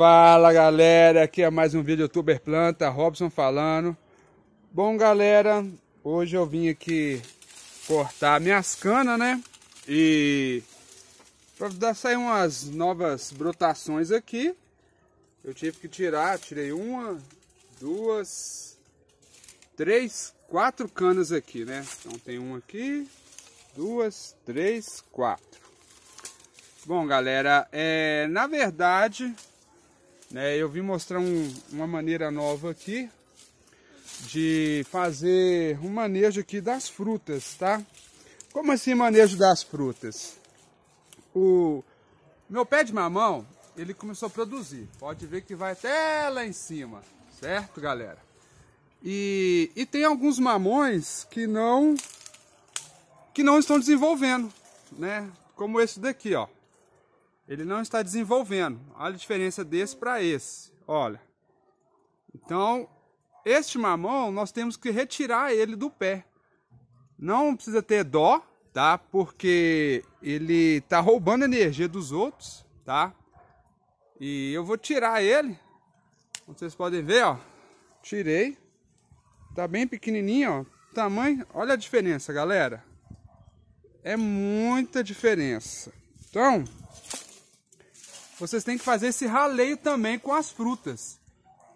Fala galera, aqui é mais um vídeo youtuber planta, Robson falando. Bom galera, hoje eu vim aqui cortar minhas canas, né? E para sair umas novas brotações aqui, eu tive que tirar, tirei uma, duas, três, quatro canas aqui, né? Então tem uma aqui, duas, três, quatro. Bom galera, é, na verdade né? Eu vim mostrar um, uma maneira nova aqui de fazer um manejo aqui das frutas, tá? Como assim manejo das frutas? O meu pé de mamão, ele começou a produzir. Pode ver que vai até lá em cima, certo, galera? E, e tem alguns mamões que não que não estão desenvolvendo, né? Como esse daqui, ó ele não está desenvolvendo. Olha a diferença desse para esse, olha. Então, este mamão, nós temos que retirar ele do pé. Não precisa ter dó, tá? Porque ele está roubando a energia dos outros, tá? E eu vou tirar ele. vocês podem ver, ó. Tirei. Tá bem pequenininho, ó. Tamanho, olha a diferença, galera. É muita diferença. Então, vocês têm que fazer esse raleio também com as frutas.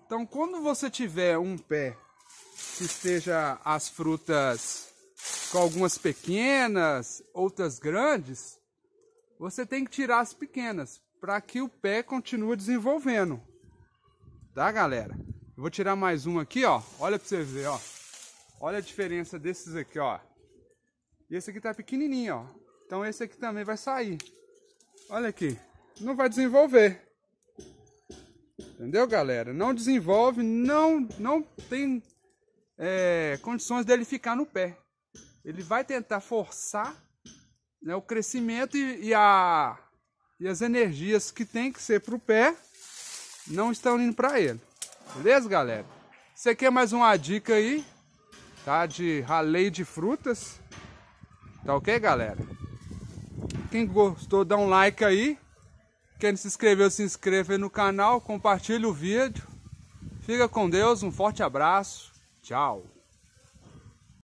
Então, quando você tiver um pé que esteja as frutas com algumas pequenas, outras grandes, você tem que tirar as pequenas para que o pé continue desenvolvendo. Tá, galera? Eu vou tirar mais um aqui, ó. Olha para você ver, ó. Olha a diferença desses aqui, ó. E esse aqui tá pequenininho, ó. Então esse aqui também vai sair. Olha aqui não vai desenvolver. Entendeu, galera? Não desenvolve, não, não tem é, condições dele ficar no pé. Ele vai tentar forçar né, o crescimento e, e, a, e as energias que tem que ser para o pé não estão indo para ele. Beleza, galera? Você quer mais uma dica aí, tá? De ralei de frutas. Tá ok, galera? Quem gostou, dá um like aí. Quem não se inscreveu, se inscreva aí no canal, compartilhe o vídeo. Fica com Deus, um forte abraço. Tchau.